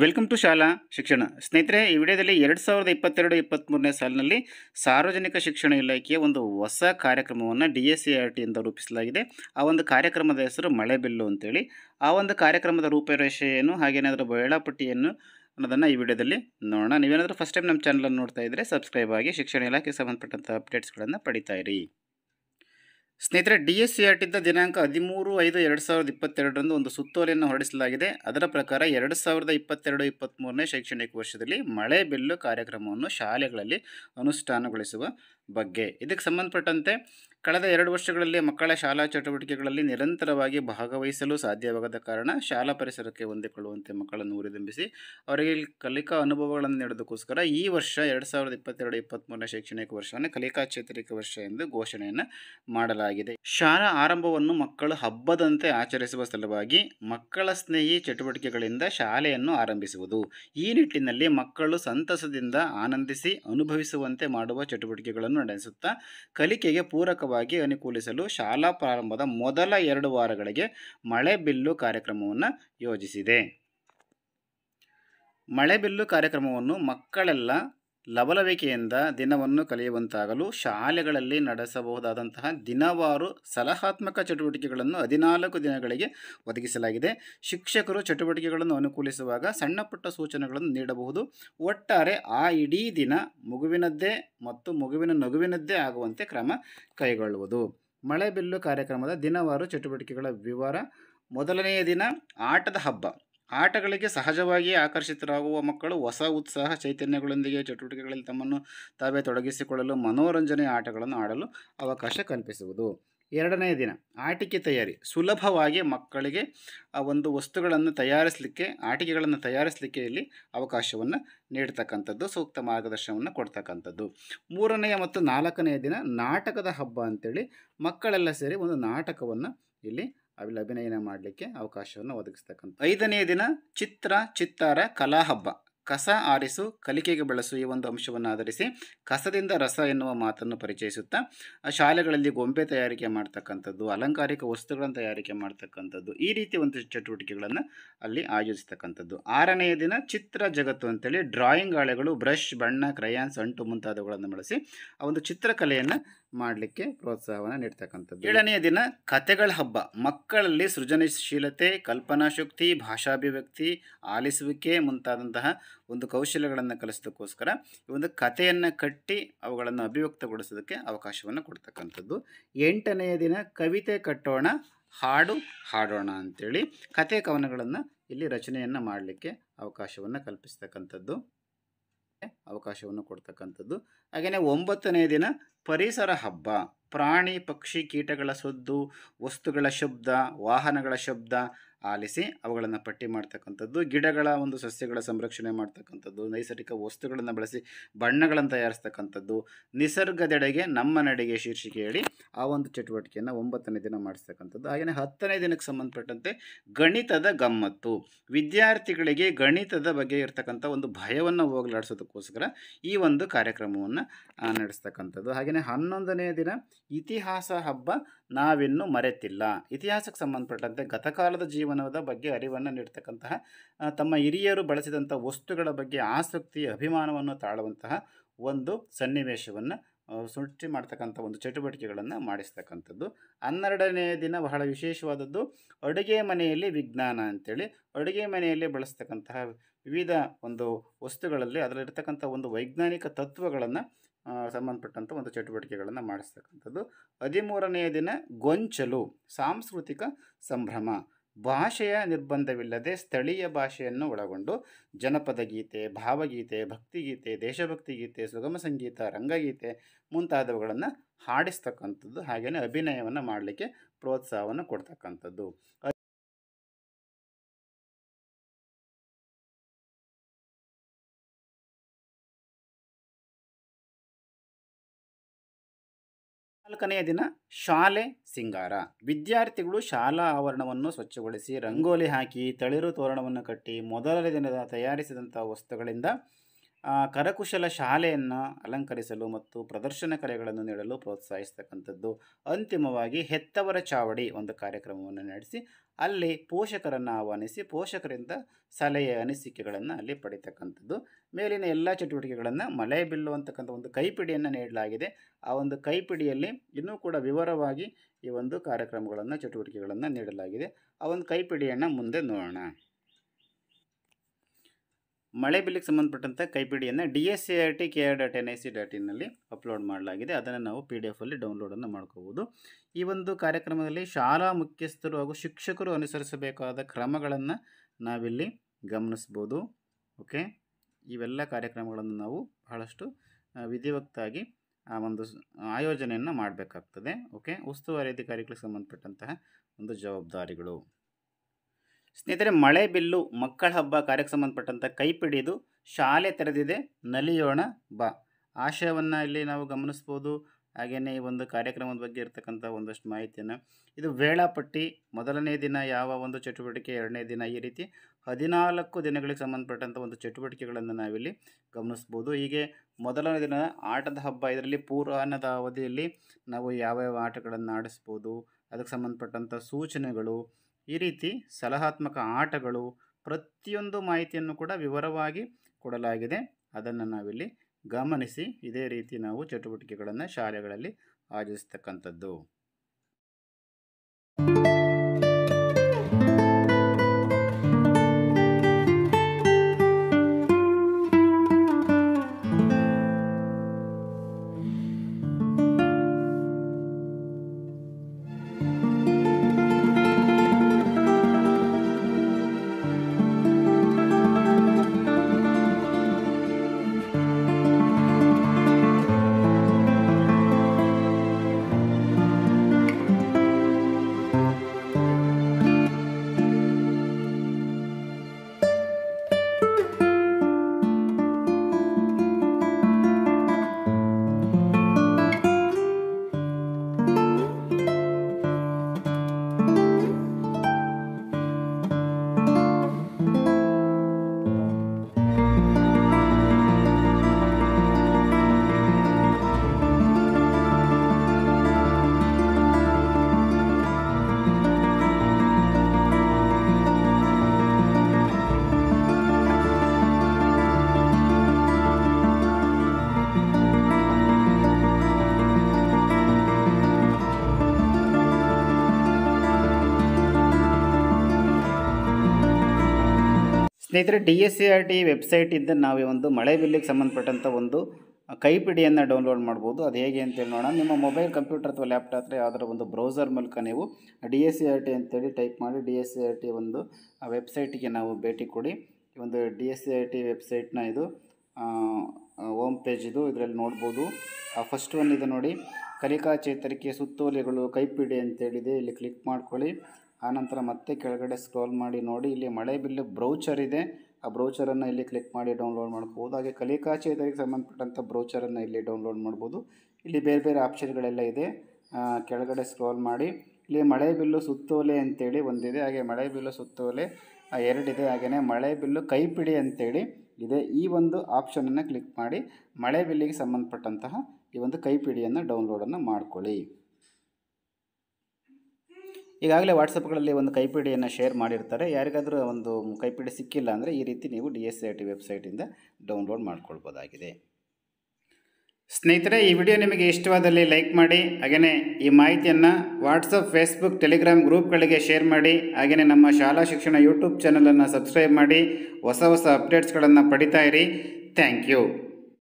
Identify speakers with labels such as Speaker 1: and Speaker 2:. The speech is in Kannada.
Speaker 1: ವೆಲ್ಕಮ್ ಟು ಶಾಲಾ ಶಿಕ್ಷಣ ಸ್ನೇಹಿತರೆ ಈ ವಿಡಿಯೋದಲ್ಲಿ ಎರಡು ಸಾವಿರದ ಇಪ್ಪತ್ತೆರಡು ಇಪ್ಪತ್ತ್ಮೂರನೇ ಸಾಲಿನಲ್ಲಿ ಸಾರ್ವಜನಿಕ ಶಿಕ್ಷಣ ಇಲಾಖೆಯ ಒಂದು ಹೊಸ ಕಾರ್ಯಕ್ರಮವನ್ನು ಡಿ ಎಸ್ ಸಿ ಆರ್ ಟಿಯಿಂದ ರೂಪಿಸಲಾಗಿದೆ ಆ ಒಂದು ಕಾರ್ಯಕ್ರಮದ ಹೆಸರು ಮಳೆಬಿಲ್ಲು ಅಂತೇಳಿ ಆ ಒಂದು ಕಾರ್ಯಕ್ರಮದ ರೂಪರೇಷೆಯನ್ನು ಹಾಗೇನೇ ಅದರ ಅನ್ನೋದನ್ನು ಈ ವಿಡಿಯೋದಲ್ಲಿ ನೋಡೋಣ ನೀವೇನಾದರೂ ಫಸ್ಟ್ ಟೈಮ್ ನಮ್ಮ ಚಾನಲನ್ನು ನೋಡ್ತಾ ಇದ್ದರೆ ಸಬ್ಸ್ಕ್ರೈಬ್ ಆಗಿ ಶಿಕ್ಷಣ ಇಲಾಖೆಗೆ ಸಂಬಂಧಪಟ್ಟಂಥ ಅಪ್ಡೇಟ್ಸ್ಗಳನ್ನು ಪಡಿತಾ ಇರಿ ಸ್ನೇಹಿತರೆ ಡಿ ಎಸ್ ಸಿ ಆರ್ಟಿಂದ ದಿನಾಂಕ ಹದಿಮೂರು ಐದು ಎರಡು ಸಾವಿರದ ಇಪ್ಪತ್ತೆರಡರಂದು ಒಂದು ಸುತ್ತೋಲೆಯನ್ನು ಹೊರಡಿಸಲಾಗಿದೆ ಅದರ ಪ್ರಕಾರ ಎರಡು ಸಾವಿರದ ಇಪ್ಪತ್ತೆರಡು ಇಪ್ಪತ್ತ್ಮೂರನೇ ಶೈಕ್ಷಣಿಕ ವರ್ಷದಲ್ಲಿ ಮಳೆ ಬಿಲ್ಲು ಕಾರ್ಯಕ್ರಮವನ್ನು ಶಾಲೆಗಳಲ್ಲಿ ಅನುಷ್ಠಾನಗೊಳಿಸುವ ಬಗ್ಗೆ ಇದಕ್ಕೆ ಸಂಬಂಧಪಟ್ಟಂತೆ ಕಳೆದ ಎರಡು ವರ್ಷಗಳಲ್ಲಿ ಮಕ್ಕಳ ಶಾಲಾ ಚಟುವಟಿಕೆಗಳಲ್ಲಿ ನಿರಂತರವಾಗಿ ಭಾಗವಹಿಸಲು ಸಾಧ್ಯವಾಗದ ಕಾರಣ ಶಾಲಾ ಪರಿಸರಕ್ಕೆ ಹೊಂದಿಕೊಳ್ಳುವಂತೆ ಮಕ್ಕಳನ್ನು ಹುರಿದುಂಬಿಸಿ ಅವರಿಗೆ ಕಲಿಕಾ ಅನುಭವಗಳನ್ನು ನೀಡೋದಕ್ಕೋಸ್ಕರ ಈ ವರ್ಷ ಎರಡು ಸಾವಿರದ ಇಪ್ಪತ್ತೆರಡು ಇಪ್ಪತ್ತ್ಮೂರನೇ ಶೈಕ್ಷಣಿಕ ವರ್ಷವನ್ನು ಕಲಿಕಾ ಚೇತರಿಕೆ ವರ್ಷ ಎಂದು ಘೋಷಣೆಯನ್ನು ಮಾಡಲಾಗಿದೆ ಶಾಲಾ ಆರಂಭವನ್ನು ಮಕ್ಕಳು ಹಬ್ಬದಂತೆ ಆಚರಿಸುವ ಸಲುವಾಗಿ ಮಕ್ಕಳ ಸ್ನೇಹಿ ಚಟುವಟಿಕೆಗಳಿಂದ ಶಾಲೆಯನ್ನು ಆರಂಭಿಸುವುದು ಈ ನಿಟ್ಟಿನಲ್ಲಿ ಮಕ್ಕಳು ಸಂತಸದಿಂದ ಆನಂದಿಸಿ ಅನುಭವಿಸುವಂತೆ ಮಾಡುವ ಚಟುವಟಿಕೆಗಳನ್ನು ನಡೆಸುತ್ತಾ ಕಲಿಕೆಗೆ ಪೂರಕವಾಗಿ ಅನುಕೂಲಿಸಲು ಶಾಲಾ ಪ್ರಾರಂಭದ ಮೊದಲ ಎರಡು ವಾರಗಳಿಗೆ ಮಳೆ ಬಿಲ್ಲು ಕಾರ್ಯಕ್ರಮವನ್ನು ಯೋಜಿಸಿದೆ ಮಳೆಬಿಲ್ಲು ಕಾರ್ಯಕ್ರಮವನ್ನು ಮಕ್ಕಳೆಲ್ಲ ಲವಲವಿಕೆಯಿಂದ ದಿನವನ್ನು ಕಲಿಯುವಂತಾಗಲು ಶಾಲೆಗಳಲ್ಲಿ ನಡೆಸಬಹುದಾದಂತಹ ದಿನವಾರು ಸಲಹಾತ್ಮಕ ಚಟುವಟಿಕೆಗಳನ್ನು ಹದಿನಾಲ್ಕು ದಿನಗಳಿಗೆ ಒದಗಿಸಲಾಗಿದೆ ಶಿಕ್ಷಕರು ಚಟುವಟಿಕೆಗಳನ್ನು ಅನುಕೂಲಿಸುವಾಗ ಸಣ್ಣ ಸೂಚನೆಗಳನ್ನು ನೀಡಬಹುದು ಒಟ್ಟಾರೆ ಆ ಇಡೀ ದಿನ ಮಗುವಿನದ್ದೇ ಮತ್ತು ಮಗುವಿನ ನಗುವಿನದ್ದೇ ಆಗುವಂತೆ ಕ್ರಮ ಕೈಗೊಳ್ಳುವುದು ಮಳೆಬಿಲ್ಲು ಕಾರ್ಯಕ್ರಮದ ದಿನವಾರು ಚಟುವಟಿಕೆಗಳ ವಿವರ ಮೊದಲನೆಯ ದಿನ ಆಟದ ಹಬ್ಬ ಆಟಗಳಿಗೆ ಸಹಜವಾಗಿ ಆಕರ್ಷಿತರಾಗುವ ಮಕ್ಕಳು ಹೊಸ ಉತ್ಸಾಹ ಚೈತನ್ಯಗಳೊಂದಿಗೆ ಚಟುವಟಿಕೆಗಳಲ್ಲಿ ತಮ್ಮನ್ನು ತಾವೇ ತೊಡಗಿಸಿಕೊಳ್ಳಲು ಮನೋರಂಜನೆಯ ಆಟಗಳನ್ನು ಆಡಲು ಅವಕಾಶ ಕಲ್ಪಿಸುವುದು ಎರಡನೇ ದಿನ ಆಟಿಕೆ ತಯಾರಿ ಸುಲಭವಾಗಿ ಮಕ್ಕಳಿಗೆ ಆ ಒಂದು ವಸ್ತುಗಳನ್ನು ತಯಾರಿಸಲಿಕ್ಕೆ ಆಟಿಕೆಗಳನ್ನು ತಯಾರಿಸಲಿಕ್ಕೆ ಇಲ್ಲಿ ಅವಕಾಶವನ್ನು ನೀಡತಕ್ಕಂಥದ್ದು ಸೂಕ್ತ ಮಾರ್ಗದರ್ಶನವನ್ನು ಕೊಡ್ತಕ್ಕಂಥದ್ದು ಮೂರನೆಯ ಮತ್ತು ನಾಲ್ಕನೆಯ ದಿನ ನಾಟಕದ ಹಬ್ಬ ಅಂತೇಳಿ ಮಕ್ಕಳೆಲ್ಲ ಸೇರಿ ಒಂದು ನಾಟಕವನ್ನು ಇಲ್ಲಿ ಅಭಿನಯನ ಮಾಡಲಿಕ್ಕೆ ಅವಕಾಶವನ್ನು ಒದಗಿಸ್ತಕ್ಕಂಥ ಐದನೇ ದಿನ ಚಿತ್ರ ಚಿತ್ತಾರ ಕಲಾ ಹಬ್ಬ ಕಸ ಆರಿಸು ಕಲಿಕೆಗೆ ಬಳಸು ಈ ಒಂದು ಅಂಶವನ್ನು ಆಧರಿಸಿ ಕಸದಿಂದ ರಸ ಎನ್ನುವ ಮಾತನ್ನು ಪರಿಚಯಿಸುತ್ತಾ ಶಾಲೆಗಳಲ್ಲಿ ಗೊಂಬೆ ತಯಾರಿಕೆ ಮಾಡ್ತಕ್ಕಂಥದ್ದು ಅಲಂಕಾರಿಕ ವಸ್ತುಗಳನ್ನು ತಯಾರಿಕೆ ಮಾಡ್ತಕ್ಕಂಥದ್ದು ಈ ರೀತಿ ಒಂದು ಚಟುವಟಿಕೆಗಳನ್ನು ಅಲ್ಲಿ ಆಯೋಜಿಸ್ತಕ್ಕಂಥದ್ದು ಆರನೆಯ ದಿನ ಚಿತ್ರ ಜಗತ್ತು ಅಂತೇಳಿ ಡ್ರಾಯಿಂಗ್ ಹಾಳೆಗಳು ಬ್ರಷ್ ಬಣ್ಣ ಕ್ರಯಾನ್ಸ್ ಅಂಟು ಮುಂತಾದವುಗಳನ್ನು ಬಳಸಿ ಆ ಒಂದು ಚಿತ್ರಕಲೆಯನ್ನು ಮಾಡಲಿಕ್ಕೆ ಪ್ರೋತ್ಸಾಹವನ್ನು ನೀಡ್ತಕ್ಕಂಥದ್ದು ಏಳನೆಯ ದಿನ ಕತೆಗಳ ಹಬ್ಬ ಮಕ್ಕಳಲ್ಲಿ ಸೃಜನಶೀಲತೆ ಕಲ್ಪನಾ ಶಕ್ತಿ ಭಾಷಾಭಿವ್ಯಕ್ತಿ ಆಲಿಸುವಿಕೆ ಮುಂತಾದಂತಹ ಒಂದು ಕೌಶಲ್ಯಗಳನ್ನು ಕಲಿಸೋದಕ್ಕೋಸ್ಕರ ಈ ಒಂದು ಕಥೆಯನ್ನು ಕಟ್ಟಿ ಅವುಗಳನ್ನು ಅಭಿವ್ಯಕ್ತಗೊಳಿಸೋದಕ್ಕೆ ಅವಕಾಶವನ್ನು ಕೊಡ್ತಕ್ಕಂಥದ್ದು ಎಂಟನೆಯ ದಿನ ಕವಿತೆ ಕಟ್ಟೋಣ ಹಾಡು ಹಾಡೋಣ ಅಂಥೇಳಿ ಕತೆ ಕವನಗಳನ್ನು ಇಲ್ಲಿ ರಚನೆಯನ್ನು ಮಾಡಲಿಕ್ಕೆ ಅವಕಾಶವನ್ನು ಕಲ್ಪಿಸ್ತಕ್ಕಂಥದ್ದು ಅವಕಾಶವನ್ನು ಕೊಡ್ತಕ್ಕಂಥದ್ದು ಹಾಗೆಯೇ ಒಂಬತ್ತನೇ ದಿನ ಪರಿಸರ ಹಬ್ಬ ಪ್ರಾಣಿ ಪಕ್ಷಿ ಕೀಟಗಳ ಸದ್ದು ವಸ್ತುಗಳ ಶಬ್ದ ವಾಹನಗಳ ಶಬ್ದ ಆಲಿಸಿ ಅವುಗಳನ್ನು ಪಟ್ಟಿ ಮಾಡ್ತಕ್ಕಂಥದ್ದು ಗಿಡಗಳ ಒಂದು ಸಸ್ಯಗಳ ಸಂರಕ್ಷಣೆ ಮಾಡ್ತಕ್ಕಂಥದ್ದು ನೈಸರ್ಗಿಕ ವಸ್ತುಗಳನ್ನು ಬಳಸಿ ಬಣ್ಣಗಳನ್ನು ತಯಾರಿಸ್ತಕ್ಕಂಥದ್ದು ನಿಸರ್ಗದೆಡೆಗೆ ನಮ್ಮ ನಡೆಗೆ ಶೀರ್ಷಿಕೆ ಹೇಳಿ ಆ ಒಂದು ಚಟುವಟಿಕೆಯನ್ನು ಒಂಬತ್ತನೇ ದಿನ ಮಾಡಿಸ್ತಕ್ಕಂಥದ್ದು ಹಾಗೆಯೇ ಹತ್ತನೇ ದಿನಕ್ಕೆ ಸಂಬಂಧಪಟ್ಟಂತೆ ಗಣಿತದ ಗಮ್ಮತ್ತು ವಿದ್ಯಾರ್ಥಿಗಳಿಗೆ ಗಣಿತದ ಬಗ್ಗೆ ಇರತಕ್ಕಂಥ ಒಂದು ಭಯವನ್ನು ಹೋಗಲಾಡಿಸೋದಕ್ಕೋಸ್ಕರ ಈ ಒಂದು ಕಾರ್ಯಕ್ರಮವನ್ನು ನಡೆಸ್ತಕ್ಕಂಥದ್ದು ಹಾಗೆಯೇ ಹನ್ನೊಂದನೇ ದಿನ ಇತಿಹಾಸ ಹಬ್ಬ ನಾವಿನ್ನು ಮರೆತಿಲ್ಲ ಇತಿಹಾಸಕ್ಕೆ ಸಂಬಂಧಪಟ್ಟಂತೆ ಗತಕಾಲದ ಜೀವನದ ಬಗ್ಗೆ ಅರಿವನ್ನು ನೀಡ್ತಕ್ಕಂತಹ ತಮ್ಮ ಹಿರಿಯರು ಬಳಸಿದಂಥ ವಸ್ತುಗಳ ಬಗ್ಗೆ ಆಸಕ್ತಿ ಅಭಿಮಾನವನ್ನು ತಾಳುವಂತಹ ಒಂದು ಸನ್ನಿವೇಶವನ್ನು ಸೃಷ್ಟಿ ಮಾಡ್ತಕ್ಕಂಥ ಒಂದು ಚಟುವಟಿಕೆಗಳನ್ನು ಮಾಡಿಸ್ತಕ್ಕಂಥದ್ದು ಹನ್ನೆರಡನೇ ದಿನ ಬಹಳ ವಿಶೇಷವಾದದ್ದು ಅಡುಗೆ ಮನೆಯಲ್ಲಿ ವಿಜ್ಞಾನ ಅಂಥೇಳಿ ಅಡುಗೆ ಮನೆಯಲ್ಲಿ ಬಳಸ್ತಕ್ಕಂತಹ ವಿವಿಧ ಒಂದು ವಸ್ತುಗಳಲ್ಲಿ ಅದರಲ್ಲಿರ್ತಕ್ಕಂಥ ಒಂದು ವೈಜ್ಞಾನಿಕ ತತ್ವಗಳನ್ನು ಸಂಬಂಧಪಟ್ಟಂಥ ಒಂದು ಚಟುವಟಿಕೆಗಳನ್ನು ಮಾಡಿಸ್ತಕ್ಕಂಥದ್ದು ಹದಿಮೂರನೆಯ ದಿನ ಗೊಂಚಲು ಸಾಂಸ್ಕೃತಿಕ ಸಂಭ್ರಮ ಭಾಷೆಯ ನಿರ್ಬಂಧವಿಲ್ಲದೆ ಸ್ಥಳೀಯ ಭಾಷೆಯನ್ನು ಒಳಗೊಂಡು ಜನಪದ ಗೀತೆ ಭಾವಗೀತೆ ಭಕ್ತಿಗೀತೆ ದೇಶಭಕ್ತಿ ಗೀತೆ ಸುಗಮ ಸಂಗೀತ ರಂಗಗೀತೆ ಮುಂತಾದವುಗಳನ್ನು ಹಾಡಿಸ್ತಕ್ಕಂಥದ್ದು ಹಾಗೆಯೇ ಅಭಿನಯವನ್ನು ಮಾಡಲಿಕ್ಕೆ ಪ್ರೋತ್ಸಾಹವನ್ನು ಕೊಡ್ತಕ್ಕಂಥದ್ದು ನಾಲ್ಕನೆಯ ದಿನ ಶಾಲೆ ಸಿಂಗಾರ ವಿದ್ಯಾರ್ಥಿಗಳು ಶಾಲಾ ಆವರಣವನ್ನು ಸ್ವಚ್ಛಗೊಳಿಸಿ ರಂಗೋಲಿ ಹಾಕಿ ತಳಿರು ತೋರಣವನ್ನು ಕಟ್ಟಿ ಮೊದಲನೇ ದಿನದ ತಯಾರಿಸಿದಂಥ ವಸ್ತುಗಳಿಂದ ಕರಕುಶಲ ಶಾಲೆಯನ್ನು ಅಲಂಕರಿಸಲು ಮತ್ತು ಪ್ರದರ್ಶನ ಕಲೆಗಳನ್ನು ನೀಡಲು ಪ್ರೋತ್ಸಾಹಿಸ್ತಕ್ಕಂಥದ್ದು ಅಂತಿಮವಾಗಿ ಹೆತ್ತವರ ಚಾವಡಿ ಒಂದು ಕಾರ್ಯಕ್ರಮವನ್ನು ನಡೆಸಿ ಅಲ್ಲಿ ಪೋಷಕರನ್ನು ಆಹ್ವಾನಿಸಿ ಪೋಷಕರಿಂದ ಸಲಹೆ ಅನಿಸಿಕೆಗಳನ್ನು ಅಲ್ಲಿ ಪಡಿತಕ್ಕಂಥದ್ದು ಮೇಲಿನ ಎಲ್ಲ ಚಟುವಟಿಕೆಗಳನ್ನು ಮಳೆ ಬಿಲ್ಲು ಒಂದು ಕೈಪಿಡಿಯನ್ನು ನೀಡಲಾಗಿದೆ ಆ ಒಂದು ಕೈಪಿಡಿಯಲ್ಲಿ ಇನ್ನೂ ಕೂಡ ವಿವರವಾಗಿ ಈ ಒಂದು ಕಾರ್ಯಕ್ರಮಗಳನ್ನು ಚಟುವಟಿಕೆಗಳನ್ನು ನೀಡಲಾಗಿದೆ ಆ ಒಂದು ಕೈಪಿಡಿಯನ್ನು ಮುಂದೆ ನೋಡೋಣ ಮಳೆ ಬಿಲ್ಲಿಗೆ ಸಂಬಂಧಪಟ್ಟಂಥ ಕೈಪಿಡಿಯನ್ನು D S C R T K R dot N I C dot ಇನ್ನಲ್ಲಿ ಅಪ್ಲೋಡ್ ಮಾಡಲಾಗಿದೆ ಅದನ್ನು ನಾವು ಪಿ ಡಿ ಎಫಲ್ಲಿ ಡೌನ್ಲೋಡನ್ನು ಮಾಡ್ಕೋಬೋದು ಈ ಒಂದು ಕಾರ್ಯಕ್ರಮದಲ್ಲಿ ಶಾಲಾ ಮುಖ್ಯಸ್ಥರು ಹಾಗೂ ಶಿಕ್ಷಕರು ಅನುಸರಿಸಬೇಕಾದ ಕ್ರಮಗಳನ್ನು ನಾವಿಲ್ಲಿ ಗಮನಿಸ್ಬೋದು ಓಕೆ ಇವೆಲ್ಲ ಕಾರ್ಯಕ್ರಮಗಳನ್ನು ನಾವು ಬಹಳಷ್ಟು ವಿಧಿವಕ್ತಾಗಿ ಆ ಒಂದು ಆಯೋಜನೆಯನ್ನು ಮಾಡಬೇಕಾಗ್ತದೆ ಓಕೆ ಉಸ್ತುವಾರಿ ಅಧಿಕಾರಿಗಳಿಗೆ ಸಂಬಂಧಪಟ್ಟಂತಹ ಒಂದು ಜವಾಬ್ದಾರಿಗಳು ಸ್ನೇಹಿತರೆ ಮಳೆ ಬಿಲ್ಲು ಮಕ್ಕಳ ಹಬ್ಬ ಕಾರ್ಯಕ್ಕೆ ಸಂಬಂಧಪಟ್ಟಂಥ ಕೈಪಿಡಿದು ಶಾಲೆ ತೆರೆದಿದೆ ನಲಿಯೋಣ ಬಾ ಆಶಯವನ್ನು ಇಲ್ಲಿ ನಾವು ಗಮನಿಸ್ಬೋದು ಹಾಗೆಯೇ ಈ ಒಂದು ಕಾರ್ಯಕ್ರಮದ ಬಗ್ಗೆ ಇರತಕ್ಕಂಥ ಒಂದಷ್ಟು ಮಾಹಿತಿಯನ್ನು ಇದು ವೇಳಾಪಟ್ಟಿ ಮೊದಲನೇ ದಿನ ಯಾವ ಒಂದು ಚಟುವಟಿಕೆ ಎರಡನೇ ದಿನ ಈ ರೀತಿ ಹದಿನಾಲ್ಕು ದಿನಗಳಿಗೆ ಸಂಬಂಧಪಟ್ಟಂಥ ಒಂದು ಚಟುವಟಿಕೆಗಳನ್ನು ನಾವಿಲ್ಲಿ ಗಮನಿಸ್ಬೋದು ಹೀಗೆ ಮೊದಲನೇ ದಿನ ಆಟದ ಹಬ್ಬ ಇದರಲ್ಲಿ ಪೂರ್ವಾನ್ನದ ಅವಧಿಯಲ್ಲಿ ನಾವು ಯಾವ್ಯಾವ ಆಟಗಳನ್ನು ಆಡಿಸ್ಬೋದು ಅದಕ್ಕೆ ಸಂಬಂಧಪಟ್ಟಂಥ ಸೂಚನೆಗಳು ಈ ರೀತಿ ಸಲಹಾತ್ಮಕ ಆಟಗಳು ಪ್ರತಿಯೊಂದು ಮಾಹಿತಿಯನ್ನು ಕೂಡ ವಿವರವಾಗಿ ಕೊಡಲಾಗಿದೆ ಅದನ್ನು ನಾವಿಲ್ಲಿ ಗಮನಿಸಿ ಇದೇ ರೀತಿ ನಾವು ಚಟುವಟಿಕೆಗಳನ್ನು ಶಾಲೆಗಳಲ್ಲಿ ಆಯೋಜಿಸ್ತಕ್ಕಂಥದ್ದು ಸ್ನೇಹಿತರೆ D S C R T ವೆಬ್ಸೈಟಿಂದ ನಾವೇ ಒಂದು ಮಳೆ ಬಿಲ್ಲಿಗೆ ಸಂಬಂಧಪಟ್ಟಂಥ ಒಂದು ಕೈಪಿಡಿಯನ್ನು ಡೌನ್ಲೋಡ್ ಮಾಡ್ಬೋದು ಅದು ಹೇಗೆ ಅಂತೇಳಿ ನೋಡೋಣ ನಿಮ್ಮ ಮೊಬೈಲ್ ಕಂಪ್ಯೂಟರ್ ಅಥವಾ ಲ್ಯಾಪ್ಟಾಪ್ ಯಾವುದರ ಒಂದು ಬ್ರೌಸರ್ ಮೂಲಕ ನೀವು D S C R T ಅಂತೇಳಿ ಟೈಪ್ ಮಾಡಿ D S C R T ಒಂದು ವೆಬ್ಸೈಟಿಗೆ ನಾವು ಭೇಟಿ ಕೊಡಿ ಒಂದು D S C R T ವೆಬ್ಸೈಟ್ನ ಇದು ಓಮ್ ಪೇಜ್ ಇದು ಇದರಲ್ಲಿ ನೋಡ್ಬೋದು ಫಸ್ಟ್ ಒನ್ ಇದು ನೋಡಿ ಕಲಿಕಾ ಚೇತರಿಕೆ ಸುತ್ತೋಲೆಗಳು ಕೈಪಿಡಿ ಅಂತೇಳಿದೆ ಇಲ್ಲಿ ಕ್ಲಿಕ್ ಮಾಡ್ಕೊಳ್ಳಿ ಆನಂತರ ಮತ್ತೆ ಕೆಳಗಡೆ ಸ್ಕ್ರೋಲ್ ಮಾಡಿ ನೋಡಿ ಇಲ್ಲಿ ಮಳೆ ಬಿಲ್ಲು ಬ್ರೌಚರ್ ಇದೆ ಆ ಬ್ರೌಚರನ್ನು ಇಲ್ಲಿ ಕ್ಲಿಕ್ ಮಾಡಿ ಡೌನ್ಲೋಡ್ ಮಾಡ್ಕೋಬೋದು ಹಾಗೆ ಕಲಿಕಾ ಚೇತರಿಗೆ ಸಂಬಂಧಪಟ್ಟಂಥ ಬ್ರೌಚರನ್ನು ಇಲ್ಲಿ ಡೌನ್ಲೋಡ್ ಮಾಡ್ಬೋದು ಇಲ್ಲಿ ಬೇರೆ ಬೇರೆ ಆಪ್ಷನ್ಗಳೆಲ್ಲ ಇದೆ ಕೆಳಗಡೆ ಸ್ಕ್ರೋಲ್ ಮಾಡಿ ಇಲ್ಲಿ ಮಳೆ ಬಿಲ್ಲು ಸುತ್ತೋಲೆ ಅಂತೇಳಿ ಒಂದಿದೆ ಹಾಗೆ ಮಳೆ ಬಿಲ್ಲು ಸುತ್ತೋಲೆ ಎರಡಿದೆ ಹಾಗೆಯೇ ಮಳೆ ಬಿಲ್ಲು ಕೈಪಿಡಿ ಅಂತೇಳಿ ಇದೆ ಈ ಒಂದು ಆಪ್ಷನನ್ನು ಕ್ಲಿಕ್ ಮಾಡಿ ಮಳೆ ಬಿಲ್ಲಿಗೆ ಸಂಬಂಧಪಟ್ಟಂತಹ ಈ ಒಂದು ಕೈಪಿಡಿಯನ್ನು ಡೌನ್ಲೋಡನ್ನು ಮಾಡ್ಕೊಳ್ಳಿ ಈಗಾಗಲೇ ವಾಟ್ಸಪ್ಗಳಲ್ಲಿ ಒಂದು ಕೈಪಿಡಿಯನ್ನು ಶೇರ್ ಮಾಡಿರ್ತಾರೆ ಯಾರಿಗಾದರೂ ಒಂದು ಕೈಪಿಡಿ ಸಿಕ್ಕಿಲ್ಲ ಅಂದರೆ ಈ ರೀತಿ ನೀವು ಡಿ ಎಸ್ ಐ ಟಿ ವೆಬ್ಸೈಟಿಂದ ಡೌನ್ಲೋಡ್ ಮಾಡ್ಕೊಳ್ಬೋದಾಗಿದೆ ಸ್ನೇಹಿತರೆ ಈ ವಿಡಿಯೋ ನಿಮಗೆ ಇಷ್ಟವಾದಲ್ಲಿ ಲೈಕ್ ಮಾಡಿ ಹಾಗೆಯೇ ಈ ಮಾಹಿತಿಯನ್ನು ವಾಟ್ಸಪ್ ಫೇಸ್ಬುಕ್ ಟೆಲಿಗ್ರಾಮ್ ಗ್ರೂಪ್ಗಳಿಗೆ ಶೇರ್ ಮಾಡಿ ಹಾಗೆಯೇ ನಮ್ಮ ಶಾಲಾ ಶಿಕ್ಷಣ ಯೂಟ್ಯೂಬ್ ಚಾನಲನ್ನು ಸಬ್ಸ್ಕ್ರೈಬ್ ಮಾಡಿ ಹೊಸ ಹೊಸ ಅಪ್ಡೇಟ್ಸ್ಗಳನ್ನು ಪಡಿತಾ ಇರಿ ಥ್ಯಾಂಕ್ ಯು